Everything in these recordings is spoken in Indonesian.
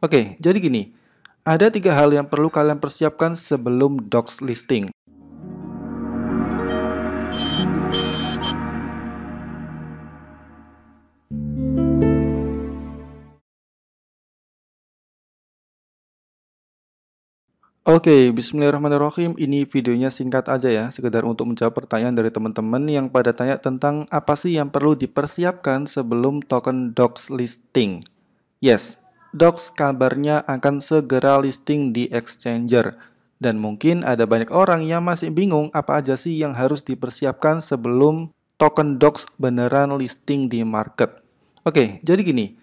Oke, jadi gini. Ada tiga hal yang perlu kalian persiapkan sebelum docs listing. Oke, okay, bismillahirrahmanirrahim. Ini videonya singkat aja ya, sekedar untuk menjawab pertanyaan dari teman-teman yang pada tanya tentang apa sih yang perlu dipersiapkan sebelum token docs listing. Yes, Docs kabarnya akan segera listing di exchanger. Dan mungkin ada banyak orang yang masih bingung apa aja sih yang harus dipersiapkan sebelum token Docs beneran listing di market. Oke, jadi gini.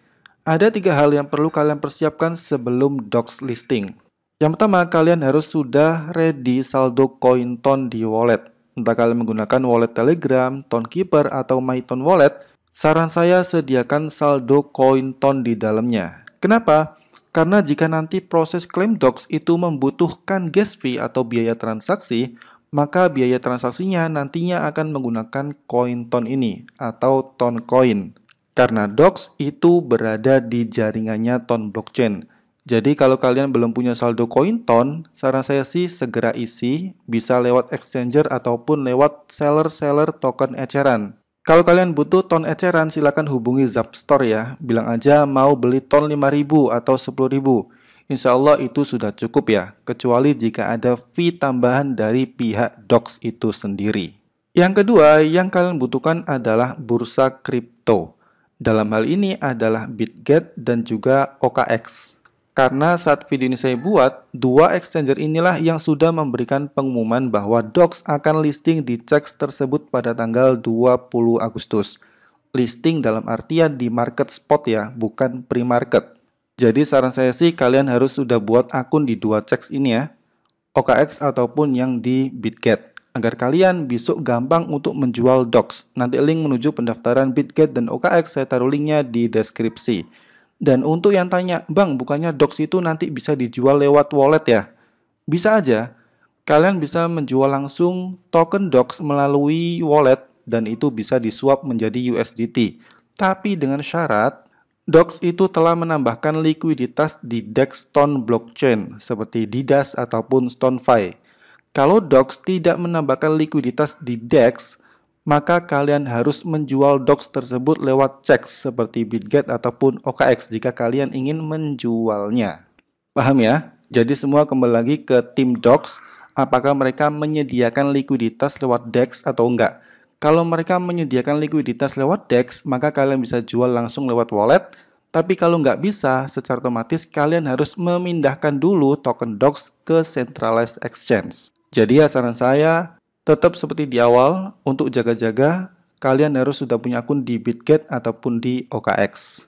Ada tiga hal yang perlu kalian persiapkan sebelum Docs listing. Yang pertama, kalian harus sudah ready saldo koin ton di wallet. Entah kalian menggunakan wallet Telegram, Tonkeeper, atau MyTon Wallet, saran saya sediakan saldo koin ton di dalamnya. Kenapa? Karena jika nanti proses claim docs itu membutuhkan gas fee atau biaya transaksi, maka biaya transaksinya nantinya akan menggunakan coin ton ini atau ton coin. Karena docs itu berada di jaringannya ton blockchain. Jadi kalau kalian belum punya saldo koin ton, saran saya sih segera isi, bisa lewat exchanger ataupun lewat seller-seller token eceran. Kalau kalian butuh ton eceran, silahkan hubungi Zap Store ya. Bilang aja mau beli ton 5000 atau 10000. Insya Allah itu sudah cukup ya, kecuali jika ada fee tambahan dari pihak Docs itu sendiri. Yang kedua yang kalian butuhkan adalah bursa kripto. Dalam hal ini adalah Bitget dan juga OKX. Karena saat video ini saya buat, dua exchanger inilah yang sudah memberikan pengumuman bahwa docs akan listing di CEX tersebut pada tanggal 20 Agustus. Listing dalam artian di market spot ya, bukan pre-market. Jadi saran saya sih kalian harus sudah buat akun di dua CEX ini ya, OKX ataupun yang di BitGet agar kalian besok gampang untuk menjual docs. Nanti link menuju pendaftaran BitGet dan OKX saya taruh linknya di deskripsi. Dan untuk yang tanya, Bang, bukannya docs itu nanti bisa dijual lewat wallet ya? Bisa aja. Kalian bisa menjual langsung token docs melalui wallet dan itu bisa disuap menjadi USDT. Tapi dengan syarat, docs itu telah menambahkan likuiditas di Dexton blockchain seperti Didas ataupun StoneFi. Kalau docs tidak menambahkan likuiditas di DEX, maka kalian harus menjual docs tersebut lewat cek seperti Bitget ataupun OKX jika kalian ingin menjualnya. Paham ya? Jadi semua kembali lagi ke tim docs, apakah mereka menyediakan likuiditas lewat DEX atau enggak. Kalau mereka menyediakan likuiditas lewat DEX, maka kalian bisa jual langsung lewat wallet. Tapi kalau nggak bisa, secara otomatis kalian harus memindahkan dulu token DOX ke centralized exchange. Jadi ya saran saya, Tetap seperti di awal, untuk jaga-jaga, kalian harus sudah punya akun di Bitget ataupun di OKX.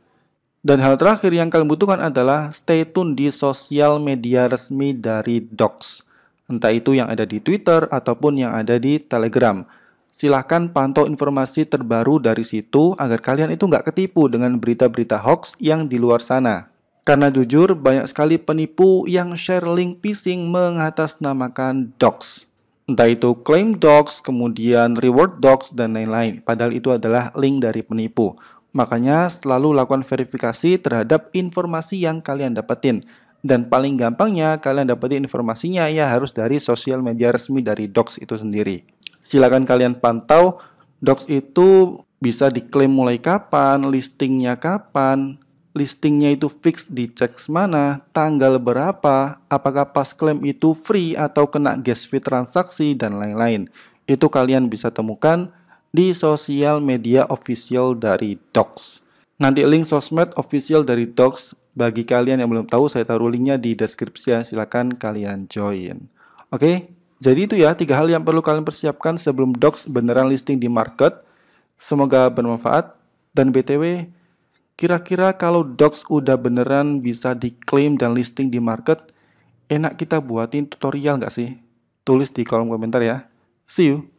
Dan hal terakhir yang kalian butuhkan adalah stay tune di sosial media resmi dari Docs. Entah itu yang ada di Twitter ataupun yang ada di Telegram. Silahkan pantau informasi terbaru dari situ agar kalian itu nggak ketipu dengan berita-berita hoax yang di luar sana. Karena jujur, banyak sekali penipu yang share link phishing mengatasnamakan Docs entah itu claim docs, kemudian reward docs, dan lain-lain. Padahal itu adalah link dari penipu. Makanya selalu lakukan verifikasi terhadap informasi yang kalian dapetin. Dan paling gampangnya kalian dapetin informasinya ya harus dari sosial media resmi dari docs itu sendiri. Silahkan kalian pantau docs itu bisa diklaim mulai kapan, listingnya kapan, listingnya itu fix di cek mana, tanggal berapa, apakah pas klaim itu free atau kena gas fee transaksi, dan lain-lain. Itu kalian bisa temukan di sosial media official dari Docs. Nanti link sosmed official dari Docs bagi kalian yang belum tahu saya taruh linknya di deskripsi ya. silahkan kalian join. Oke, jadi itu ya tiga hal yang perlu kalian persiapkan sebelum Docs beneran listing di market. Semoga bermanfaat dan btw Kira-kira kalau docs udah beneran bisa diklaim dan listing di market, enak kita buatin tutorial nggak sih? Tulis di kolom komentar ya. See you!